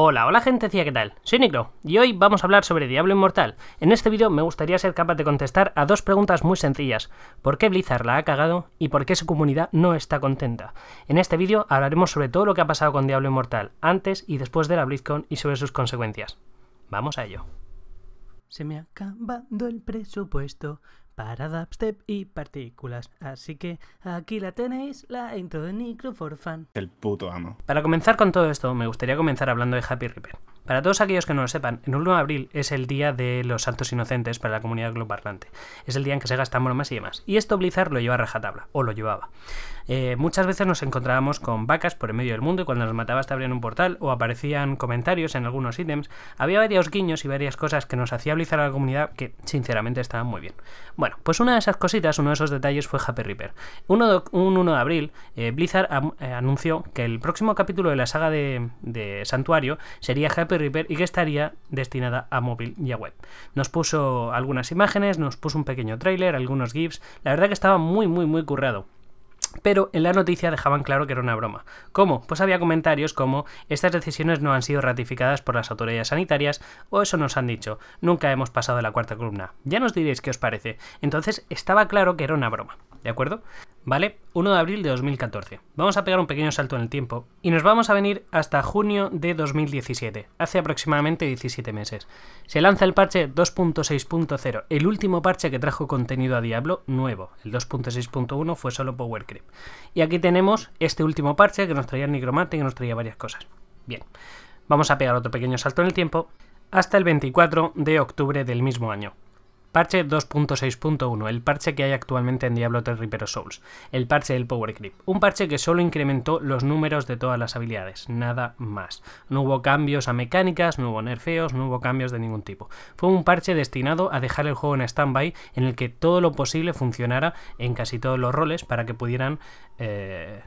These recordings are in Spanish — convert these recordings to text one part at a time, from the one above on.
Hola, hola gente, ¿qué tal? Soy Nicro y hoy vamos a hablar sobre Diablo Inmortal. En este vídeo me gustaría ser capaz de contestar a dos preguntas muy sencillas. ¿Por qué Blizzard la ha cagado y por qué su comunidad no está contenta? En este vídeo hablaremos sobre todo lo que ha pasado con Diablo Inmortal antes y después de la BlizzCon y sobre sus consecuencias. Vamos a ello. Se me ha acabado el presupuesto, para dubstep y partículas. Así que aquí la tenéis, la intro de Nicro El puto amo. Para comenzar con todo esto, me gustaría comenzar hablando de Happy Ripper. Para todos aquellos que no lo sepan, el 1 de abril es el día de los santos inocentes para la comunidad Parlante. Es el día en que se gastan más y demás. Y esto Blizzard lo llevaba a rajatabla, o lo llevaba. Eh, muchas veces nos encontrábamos con vacas por el medio del mundo y cuando nos matabas te abrían un portal o aparecían comentarios en algunos ítems. Había varios guiños y varias cosas que nos hacía Blizzard a la comunidad que sinceramente estaban muy bien. Bueno, pues una de esas cositas, uno de esos detalles fue Happy Reaper. un 1 de abril, eh, Blizzard eh, anunció que el próximo capítulo de la saga de, Santuario sería Happy Reaper y que estaría destinada a móvil y a web. Nos puso algunas imágenes, nos puso un pequeño trailer algunos GIFs, la verdad que estaba muy muy muy currado. Pero en la noticia dejaban claro que era una broma. ¿Cómo? Pues había comentarios como estas decisiones no han sido ratificadas por las autoridades sanitarias o eso nos han dicho, nunca hemos pasado la cuarta columna. Ya nos diréis qué os parece. Entonces estaba claro que era una broma, ¿de acuerdo? ¿vale? 1 de abril de 2014. Vamos a pegar un pequeño salto en el tiempo y nos vamos a venir hasta junio de 2017, hace aproximadamente 17 meses. Se lanza el parche 2.6.0, el último parche que trajo contenido a Diablo nuevo. El 2.6.1 fue solo Power Creep. Y aquí tenemos este último parche que nos traía el y que nos traía varias cosas. Bien, vamos a pegar otro pequeño salto en el tiempo hasta el 24 de octubre del mismo año. Parche 2.6.1, el parche que hay actualmente en Diablo 3 Reaper Souls, el parche del Power Creep, un parche que solo incrementó los números de todas las habilidades, nada más. No hubo cambios a mecánicas, no hubo nerfeos, no hubo cambios de ningún tipo. Fue un parche destinado a dejar el juego en stand-by en el que todo lo posible funcionara en casi todos los roles para que pudieran... Eh,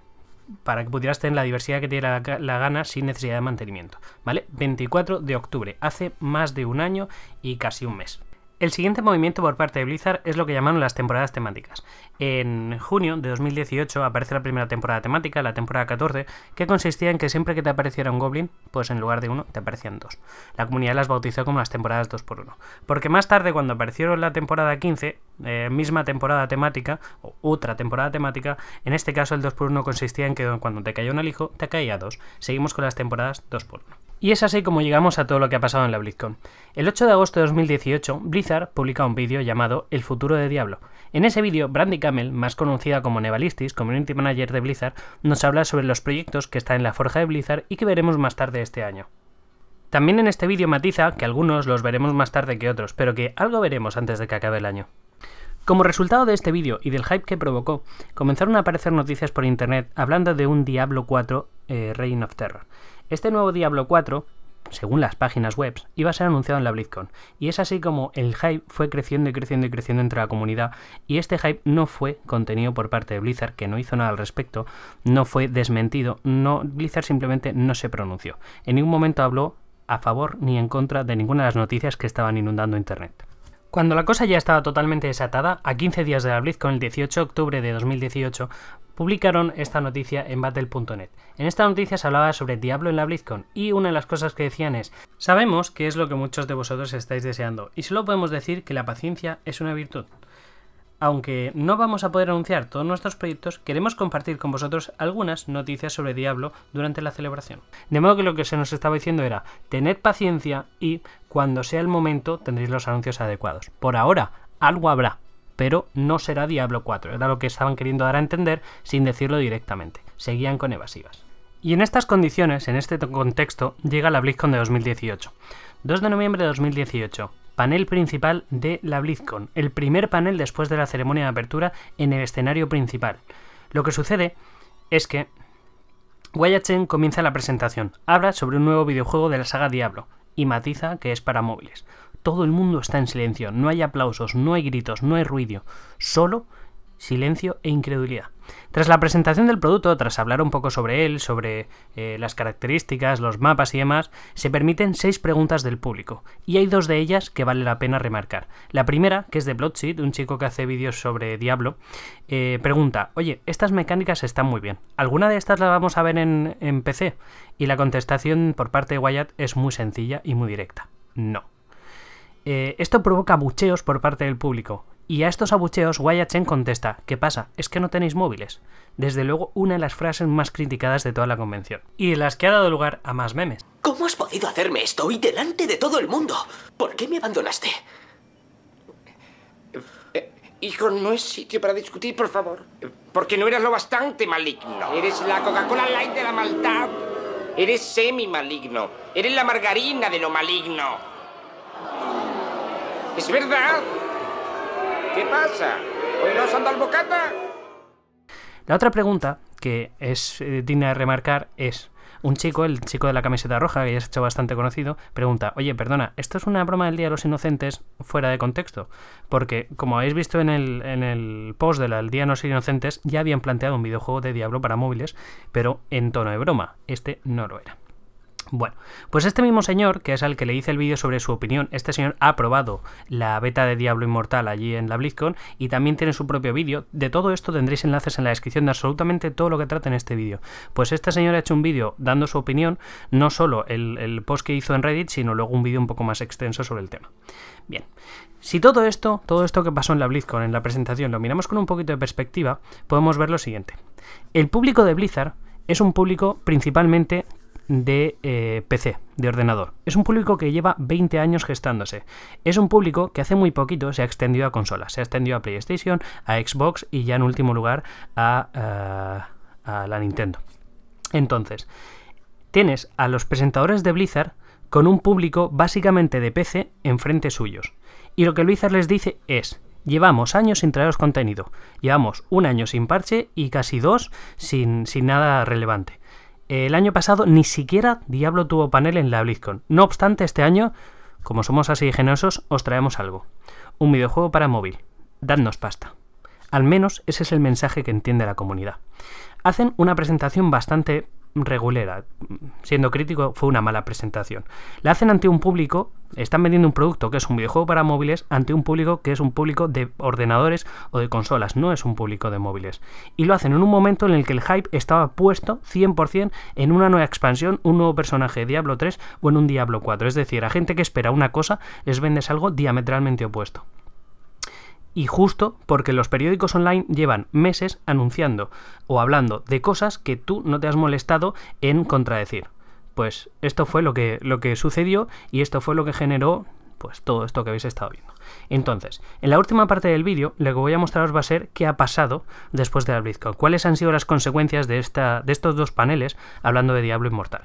para que pudieras tener la diversidad que te diera la, gana sin necesidad de mantenimiento. ¿Vale? 24 de octubre, hace más de un año y casi un mes. El siguiente movimiento por parte de Blizzard es lo que llamaron las temporadas temáticas. En junio de 2018 aparece la primera temporada temática, la temporada 14, que consistía en que siempre que te apareciera un goblin, pues en lugar de uno, te aparecían dos. La comunidad las bautizó como las temporadas 2x1. Porque más tarde, cuando aparecieron la temporada 15, eh, misma temporada temática, o otra temporada temática, en este caso el 2x1 consistía en que cuando te caía un alijo, te caía dos. Seguimos con las temporadas 2x1. Y es así como llegamos a todo lo que ha pasado en la BlizzCon. El 8 de agosto de 2018, Blizzard publica un vídeo llamado El futuro de Diablo. En ese vídeo, Brandy Camel, más conocida como Nevalistis, Community Manager de Blizzard, nos habla sobre los proyectos que están en la forja de Blizzard y que veremos más tarde este año. También en este vídeo matiza que algunos los veremos más tarde que otros, pero que algo veremos antes de que acabe el año. Como resultado de este vídeo y del hype que provocó, comenzaron a aparecer noticias por internet hablando de un Diablo 4 eh, Reign of Terror. Este nuevo Diablo 4, según las páginas web, iba a ser anunciado en la BlizzCon, y es así como el hype fue creciendo y creciendo y creciendo entre la comunidad, y este hype no fue contenido por parte de Blizzard, que no hizo nada al respecto, no fue desmentido, no, Blizzard simplemente no se pronunció. En ningún momento habló a favor ni en contra de ninguna de las noticias que estaban inundando Internet. Cuando la cosa ya estaba totalmente desatada, a 15 días de la BlizzCon, el 18 de octubre de 2018, publicaron esta noticia en battle.net. En esta noticia se hablaba sobre Diablo en la BlizzCon y una de las cosas que decían es, sabemos que es lo que muchos de vosotros estáis deseando y solo podemos decir que la paciencia es una virtud. Aunque no vamos a poder anunciar todos nuestros proyectos, queremos compartir con vosotros algunas noticias sobre Diablo durante la celebración. De modo que lo que se nos estaba diciendo era, tened paciencia y cuando sea el momento tendréis los anuncios adecuados. Por ahora, algo habrá pero no será Diablo 4, era lo que estaban queriendo dar a entender sin decirlo directamente, seguían con evasivas. Y en estas condiciones, en este contexto, llega la BlizzCon de 2018. 2 de noviembre de 2018, panel principal de la BlizzCon, el primer panel después de la ceremonia de apertura en el escenario principal. Lo que sucede es que Guayachen comienza la presentación, habla sobre un nuevo videojuego de la saga Diablo y matiza que es para móviles todo el mundo está en silencio, no hay aplausos, no hay gritos, no hay ruido, solo silencio e incredulidad. Tras la presentación del producto, tras hablar un poco sobre él, sobre eh, las características, los mapas y demás, se permiten seis preguntas del público, y hay dos de ellas que vale la pena remarcar. La primera, que es de Bloodsheet, un chico que hace vídeos sobre Diablo, eh, pregunta, oye, estas mecánicas están muy bien, ¿alguna de estas las vamos a ver en, en PC? Y la contestación por parte de Wyatt es muy sencilla y muy directa, no. Eh, esto provoca abucheos por parte del público. Y a estos abucheos Guayachen contesta, ¿qué pasa? ¿Es que no tenéis móviles? Desde luego una de las frases más criticadas de toda la convención. Y de las que ha dado lugar a más memes. ¿Cómo has podido hacerme esto y delante de todo el mundo? ¿Por qué me abandonaste? Eh, hijo, no es sitio para discutir, por favor. porque no eras lo bastante maligno. Eres la Coca-Cola Light de la maldad. Eres semi-maligno. Eres la margarina de lo maligno. ¿Es verdad? ¿Qué pasa? ¿Hoy no La otra pregunta, que es eh, digna de remarcar, es un chico, el chico de la camiseta roja, que ya se ha hecho bastante conocido, pregunta, oye, perdona, ¿esto es una broma del Día de los Inocentes fuera de contexto? Porque, como habéis visto en el, en el post del Día de los Inocentes, ya habían planteado un videojuego de Diablo para móviles, pero en tono de broma. Este no lo era. Bueno, pues este mismo señor, que es al que le hice el vídeo sobre su opinión, este señor ha probado la beta de Diablo Inmortal allí en la BlizzCon y también tiene su propio vídeo. De todo esto tendréis enlaces en la descripción de absolutamente todo lo que trata en este vídeo. Pues este señor ha hecho un vídeo dando su opinión, no solo el, post que hizo en Reddit, sino luego un vídeo un poco más extenso sobre el tema. Bien, si todo esto, todo esto que pasó en la BlizzCon, en la presentación, lo miramos con un poquito de perspectiva, podemos ver lo siguiente. El público de Blizzard es un público principalmente de eh, PC, de ordenador. Es un público que lleva 20 años gestándose. Es un público que hace muy poquito se ha extendido a consolas. Se ha extendido a PlayStation, a Xbox y ya en último lugar a, eh, la Nintendo. Entonces, tienes a los presentadores de Blizzard con un público básicamente de PC enfrente suyos. Y lo que Blizzard les dice es, llevamos años sin traeros contenido, llevamos un año sin parche y casi dos sin nada relevante. El año pasado ni siquiera Diablo tuvo panel en la BlizzCon. No obstante, este año, como somos así generosos, os traemos algo. Un videojuego para móvil. Dadnos pasta. Al menos ese es el mensaje que entiende la comunidad. Hacen una presentación bastante regulera. Siendo crítico, fue una mala presentación. La hacen ante un público, están vendiendo un producto que es un videojuego para móviles ante un público que es un público de ordenadores o de consolas, no es un público de móviles. Y lo hacen en un momento en el que el hype estaba puesto 100% en una nueva expansión, un nuevo personaje de Diablo 3 o en un Diablo 4. Es decir, a gente que espera una cosa les vendes algo diametralmente opuesto. Y justo porque los periódicos online llevan meses anunciando o hablando de cosas que tú no te has molestado en contradecir. Pues esto fue lo que, lo que sucedió y esto fue lo que generó pues todo esto que habéis estado viendo. Entonces, en la última parte del vídeo, lo que voy a mostraros va a ser qué ha pasado después de la BlizzCon, cuáles han sido las consecuencias de, esta, de estos dos paneles hablando de Diablo Inmortal.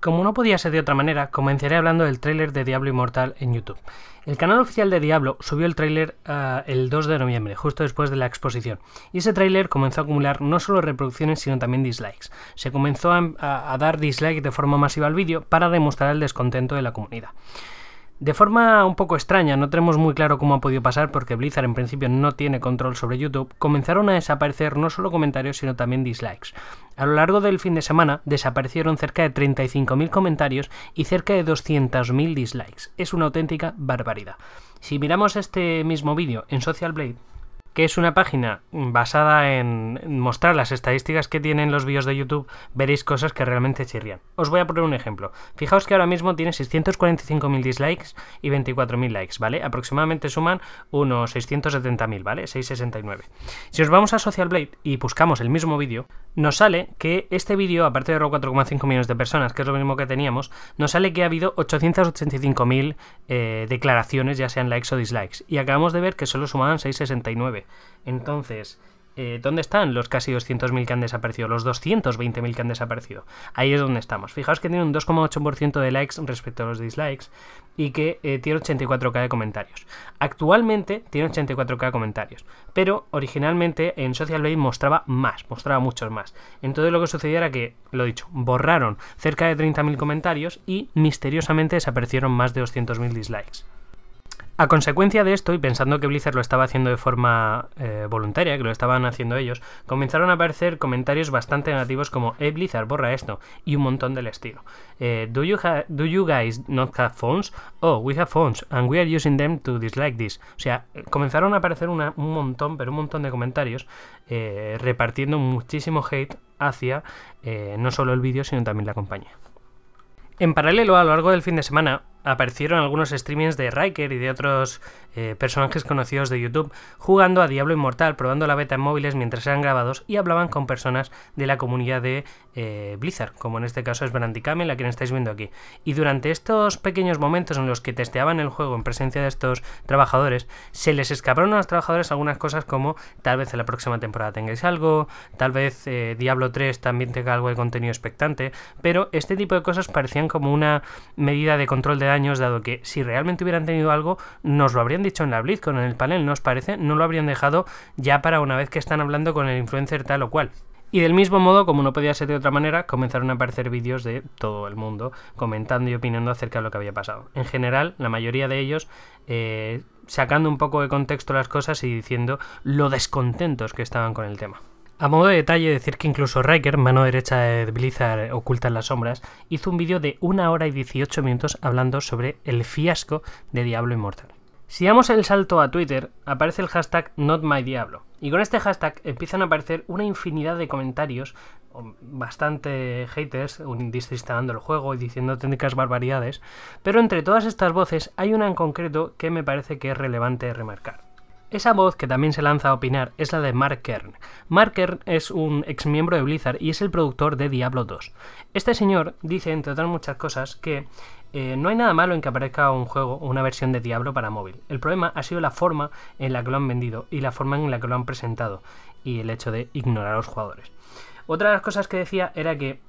Como no podía ser de otra manera, comenzaré hablando del tráiler de Diablo Inmortal en YouTube. El canal oficial de Diablo subió el tráiler ah, el 2 de noviembre, justo después de la exposición, y ese tráiler comenzó a acumular no solo reproducciones sino también dislikes. Se comenzó a, a dar dislikes de forma masiva al vídeo para demostrar el descontento de la comunidad. De forma un poco extraña, no tenemos muy claro cómo ha podido pasar porque Blizzard en principio no tiene control sobre YouTube, comenzaron a desaparecer no solo comentarios sino también dislikes. A lo largo del fin de semana desaparecieron cerca de 35.000 comentarios y cerca de 200.000 dislikes. Es una auténtica barbaridad. Si miramos este mismo vídeo en Social Blade, que es una página basada en mostrar las estadísticas que tienen los vídeos de YouTube, veréis cosas que realmente chirrían. Os voy a poner un ejemplo. Fijaos que ahora mismo tiene 645.000 dislikes y 24.000 likes, ¿vale? Aproximadamente suman unos 670.000, ¿vale? 669. Si os vamos a Social Blade y buscamos el mismo vídeo, nos sale que este vídeo, aparte de los 4,5 millones de personas, que es lo mismo que teníamos, nos sale que ha habido 885.000 eh, declaraciones, ya sean likes o dislikes, y acabamos de ver que solo sumaban 669. Entonces, eh, ¿dónde están los casi 200.000 que han desaparecido? Los 220.000 que han desaparecido. Ahí es donde estamos. Fijaos que tiene un 2,8% de likes respecto a los dislikes y que eh, tiene 84k de comentarios. Actualmente tiene 84k de comentarios, pero originalmente en Social Blade mostraba más, mostraba muchos más. Entonces lo que sucedió era que, lo dicho, borraron cerca de 30.000 comentarios y misteriosamente desaparecieron más de 200.000 dislikes. A consecuencia de esto, y pensando que Blizzard lo estaba haciendo de forma eh, voluntaria, que lo estaban haciendo ellos, comenzaron a aparecer comentarios bastante negativos como eh, Blizzard, borra esto, y un montón del estilo. Eh, do, you do, you guys not have phones? Oh, we have phones, and we are using them to dislike this. O sea, comenzaron a aparecer un montón, pero un montón de comentarios eh, repartiendo muchísimo hate hacia no solo el vídeo, sino también la compañía. En paralelo, a lo largo del fin de semana, aparecieron algunos streamings de Riker y de otros eh, personajes conocidos de YouTube jugando a Diablo Inmortal, probando la beta en móviles mientras eran grabados y hablaban con personas de la comunidad de eh, Blizzard, como en este caso es Brandy la quien estáis viendo aquí. Y durante estos pequeños momentos en los que testeaban el juego en presencia de estos trabajadores, se les escaparon a los trabajadores algunas cosas como tal vez en la próxima temporada tengáis algo, tal vez eh, Diablo 3 también tenga algo de contenido expectante, pero este tipo de cosas parecían como una medida de control de dado que si realmente hubieran tenido algo, nos lo habrían dicho en la BlizzCon, en el panel, ¿no os parece? No lo habrían dejado ya para una vez que están hablando con el influencer tal o cual. Y del mismo modo, como no podía ser de otra manera, comenzaron a aparecer vídeos de todo el mundo comentando y opinando acerca de lo que había pasado. En general, la mayoría de ellos eh, sacando un poco de contexto las cosas y diciendo lo descontentos que estaban con el tema. A modo de detalle, decir que incluso Riker, mano derecha de Blizzard oculta en las sombras, hizo un vídeo de 1 hora y 18 minutos hablando sobre el fiasco de Diablo Immortal. Si damos el salto a Twitter, aparece el hashtag NotMyDiablo. Y con este hashtag empiezan a aparecer una infinidad de comentarios, bastante haters, instalando el juego y diciendo técnicas barbaridades. Pero entre todas estas voces hay una en concreto que me parece que es relevante remarcar. Esa voz que también se lanza a opinar es la de Mark Kern. Mark Kern es un ex miembro de Blizzard y es el productor de Diablo 2. Este señor dice, entre otras muchas cosas, que eh, no hay nada malo en que aparezca un juego o una versión de Diablo para móvil. El problema ha sido la forma en la que lo han vendido y la forma en la que lo han presentado y el hecho de ignorar a los jugadores. Otra de las cosas que decía era que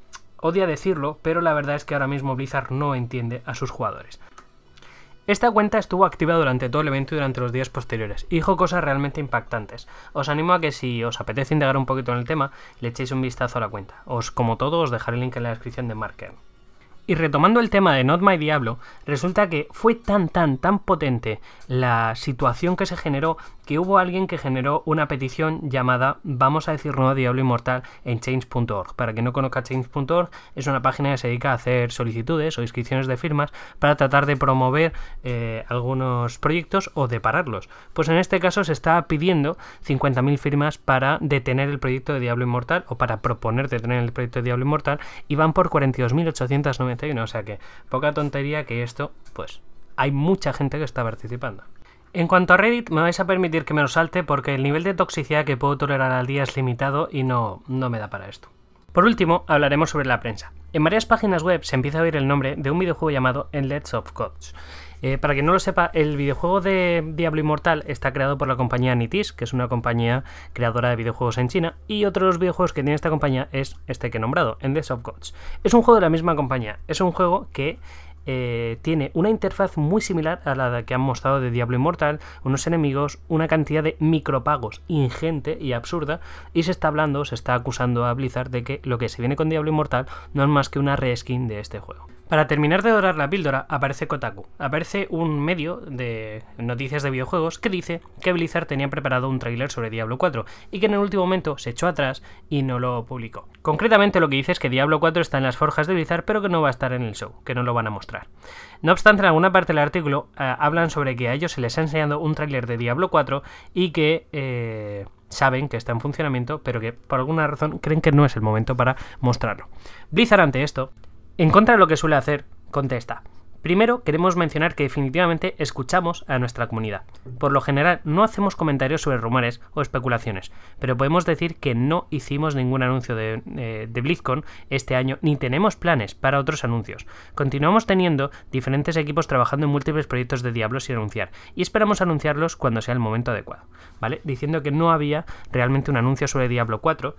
odia decirlo, pero la verdad es que ahora mismo Blizzard no entiende a sus jugadores. Esta cuenta estuvo activa durante todo el evento y durante los días posteriores, y cosas realmente impactantes. Os animo a que si os apetece indagar un poquito en el tema, le echéis un vistazo a la cuenta. Os, como todo, os dejaré el link en la descripción de Marker. Y retomando el tema de Not My Diablo, resulta que fue tan, tan, tan potente la situación que se generó que hubo alguien que generó una petición llamada Vamos a decir no a Diablo Inmortal en change.org. Para quien no conozca change.org, es una página que se dedica a hacer solicitudes o inscripciones de firmas para tratar de promover eh, algunos proyectos o de pararlos. Pues en este caso se está pidiendo 50.000 firmas para detener el proyecto de Diablo Inmortal o para proponer detener el proyecto de Diablo Inmortal y van por 42.891. O sea que poca tontería que esto, pues hay mucha gente que está participando. En cuanto a Reddit, me vais a permitir que me lo salte porque el nivel de toxicidad que puedo tolerar al día es limitado y no, no me da para esto. Por último, hablaremos sobre la prensa. En varias páginas web se empieza a oír el nombre de un videojuego llamado Endless of Gods. Eh, para quien no lo sepa, el videojuego de Diablo Inmortal está creado por la compañía Nitis, que es una compañía creadora de videojuegos en China, y otro de los videojuegos que tiene esta compañía es este que he nombrado, Endless of Gods. Es un juego de la misma compañía, es un juego que eh, tiene una interfaz muy similar a la que han mostrado de Diablo Inmortal, unos enemigos, una cantidad de micropagos ingente y absurda, y se está hablando, se está acusando a Blizzard de que lo que se viene con Diablo Inmortal no es más que una reskin de este juego. Para terminar de dorar la píldora, aparece Kotaku. Aparece un medio de noticias de videojuegos que dice que Blizzard tenía preparado un tráiler sobre Diablo 4 y que en el último momento se echó atrás y no lo publicó. Concretamente lo que dice es que Diablo 4 está en las forjas de Blizzard pero que no va a estar en el show, que no lo van a mostrar. No obstante, en alguna parte del artículo eh, hablan sobre que a ellos se les ha enseñado un tráiler de Diablo 4 y que eh, saben que está en funcionamiento, pero que por alguna razón creen que no es el momento para mostrarlo. Blizzard ante esto, en contra de lo que suele hacer, contesta. Primero, queremos mencionar que definitivamente escuchamos a nuestra comunidad. Por lo general, no hacemos comentarios sobre rumores o especulaciones, pero podemos decir que no hicimos ningún anuncio eh, de, BlizzCon este año ni tenemos planes para otros anuncios. Continuamos teniendo diferentes equipos trabajando en múltiples proyectos de Diablo sin anunciar y esperamos anunciarlos cuando sea el momento adecuado. Diciendo que no había realmente un anuncio sobre Diablo 4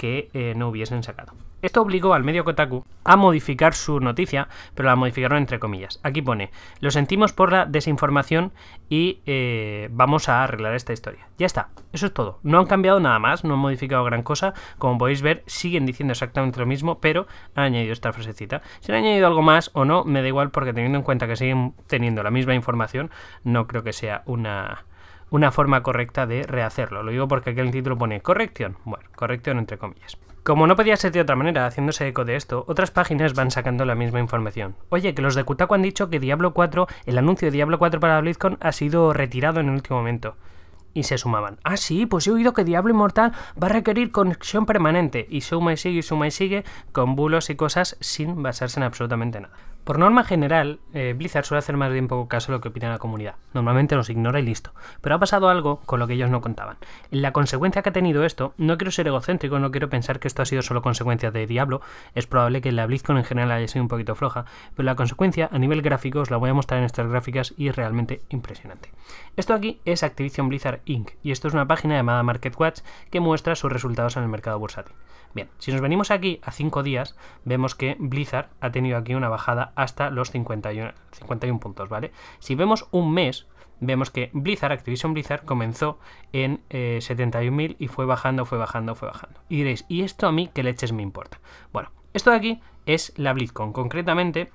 que eh, no hubiesen sacado. Esto obligó al medio Kotaku a modificar su noticia, pero la modificaron entre comillas. Aquí pone, lo sentimos por la desinformación y eh, vamos a arreglar esta historia. Ya está, eso es todo. No han cambiado nada más, no han modificado gran cosa. Como podéis ver, siguen diciendo exactamente lo mismo, pero han añadido esta frasecita. Si han añadido algo más o no, me da igual porque teniendo en cuenta que siguen teniendo la misma información, no creo que sea una una forma correcta de rehacerlo. Lo digo porque aquel título pone corrección. Bueno, corrección entre comillas. Como no podía ser de otra manera, haciéndose eco de esto, otras páginas van sacando la misma información. Oye, que los de Kutaku han dicho que Diablo 4, el anuncio de Diablo 4 para BlizzCon ha sido retirado en el último momento. Y se sumaban. Ah, sí, pues he oído que Diablo Inmortal va a requerir conexión permanente. Y suma y sigue y suma y sigue con bulos y cosas sin basarse en absolutamente nada. Por norma general, eh, Blizzard suele hacer más bien poco caso a lo que opina la comunidad. Normalmente los ignora y listo. Pero ha pasado algo con lo que ellos no contaban. La consecuencia que ha tenido esto, no quiero ser egocéntrico, no quiero pensar que esto ha sido solo consecuencia de Diablo. Es probable que la BlizzCon en general haya sido un poquito floja, pero la consecuencia a nivel gráfico os la voy a mostrar en estas gráficas y es realmente impresionante. Esto aquí es Activision Blizzard Inc. y esto es una página llamada MarketWatch que muestra sus resultados en el mercado bursátil. Bien, si nos venimos aquí a 5 días, vemos que Blizzard ha tenido aquí una bajada hasta los 51, puntos, ¿vale? Si vemos un mes, vemos que Blizzard, Activision Blizzard, comenzó en 71.000 eh, y fue bajando, fue bajando, fue bajando. Y diréis, ¿y esto a mí qué leches me importa? Bueno, esto de aquí es la BlizzCon, concretamente,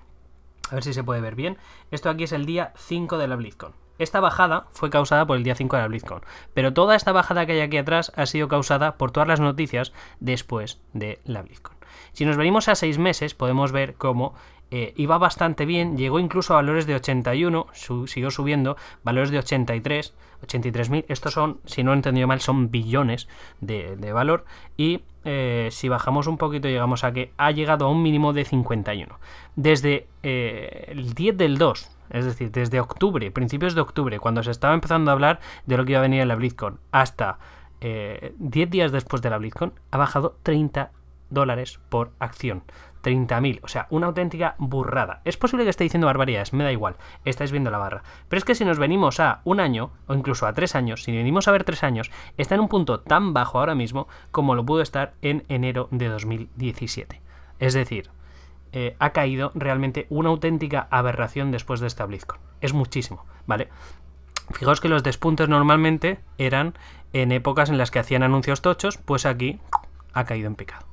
a ver si se puede ver bien, esto de aquí es el día 5 de la BlizzCon, esta bajada fue causada por el día 5 de la BlizzCon, pero toda esta bajada que hay aquí atrás ha sido causada por todas las noticias después de la BlizzCon. Si nos venimos a 6 meses, podemos ver cómo eh, iba bastante bien, llegó incluso a valores de 81, siguió subiendo, valores de 83, 83.000, estos son, si no he entendido mal, son billones de, valor, y eh, si bajamos un poquito llegamos a que ha llegado a un mínimo de 51. Desde eh, el 10 del 2, es decir, desde octubre, principios de octubre, cuando se estaba empezando a hablar de lo que iba a venir en la BlizzCon, hasta 10 eh, días después de la BlizzCon, ha bajado 30 dólares por acción. 30.000, o sea, una auténtica burrada. Es posible que esté diciendo barbaridades, me da igual, estáis viendo la barra. Pero es que si nos venimos a un año, o incluso a tres años, si venimos a ver tres años, está en un punto tan bajo ahora mismo como lo pudo estar en enero de 2017. Es decir, eh, ha caído realmente una auténtica aberración después de esta BlizzCon. Es muchísimo, ¿vale? Fijaos que los despuntes normalmente eran en épocas en las que hacían anuncios tochos, pues aquí ha caído en picado.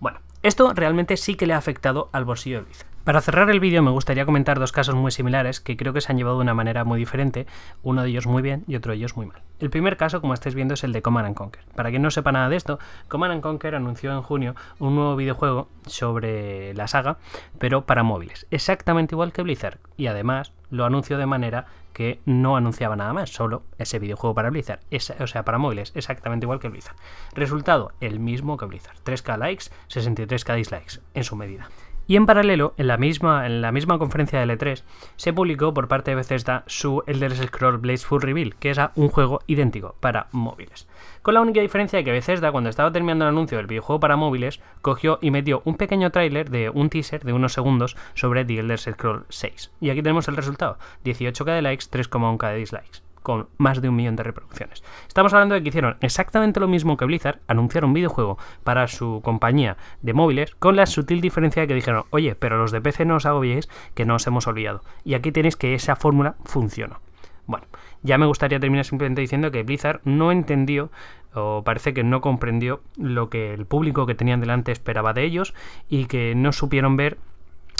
Bueno, esto realmente sí que le ha afectado al bolsillo de para cerrar el vídeo me gustaría comentar dos casos muy similares que creo que se han llevado de una manera muy diferente, uno de ellos muy bien y otro de ellos muy mal. El primer caso, como estáis viendo, es el de Command Conquer. Para quien no sepa nada de esto, Command Conquer anunció en junio un nuevo videojuego sobre la saga, pero para móviles, exactamente igual que Blizzard, y además lo anunció de manera que no anunciaba nada más, solo ese videojuego para Blizzard, o sea, para móviles, exactamente igual que Blizzard. Resultado, el mismo que Blizzard, 3K likes, 63K dislikes, en su medida. Y en paralelo, en la misma, en la misma conferencia de L3, se publicó por parte de Bethesda su Elder Scrolls Full Reveal, que era un juego idéntico para móviles. Con la única diferencia de que Bethesda, cuando estaba terminando el anuncio del videojuego para móviles, cogió y metió un pequeño tráiler de un teaser de unos segundos sobre The Elder Scrolls 6. Y aquí tenemos el resultado, 18k de likes, 3,1k de dislikes con más de un millón de reproducciones. Estamos hablando de que hicieron exactamente lo mismo que Blizzard, anunciaron un videojuego para su compañía de móviles, con la sutil diferencia de que dijeron, oye, pero los de PC no os agobiéis, que no os hemos olvidado. Y aquí tenéis que esa fórmula funcionó. Bueno, ya me gustaría terminar simplemente diciendo que Blizzard no entendió o parece que no comprendió lo que el público que tenían delante esperaba de ellos y que no supieron ver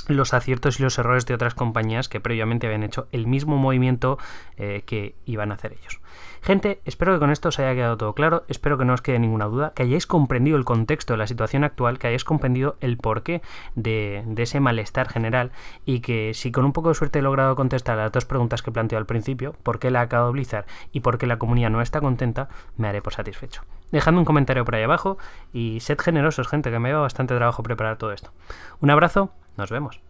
los aciertos y los errores de otras compañías que previamente habían hecho el mismo movimiento eh, que iban a hacer ellos. Gente, espero que con esto os haya quedado todo claro, espero que no os quede ninguna duda, que hayáis comprendido el contexto de la situación actual, que hayáis comprendido el porqué de, ese malestar general y que si con un poco de suerte he logrado contestar las dos preguntas que planteo al principio, por qué la ha acabado Blizzard y por qué la comunidad no está contenta, me haré por satisfecho. dejando un comentario por ahí abajo y sed generosos, gente, que me lleva bastante trabajo preparar todo esto. Un abrazo nos vemos.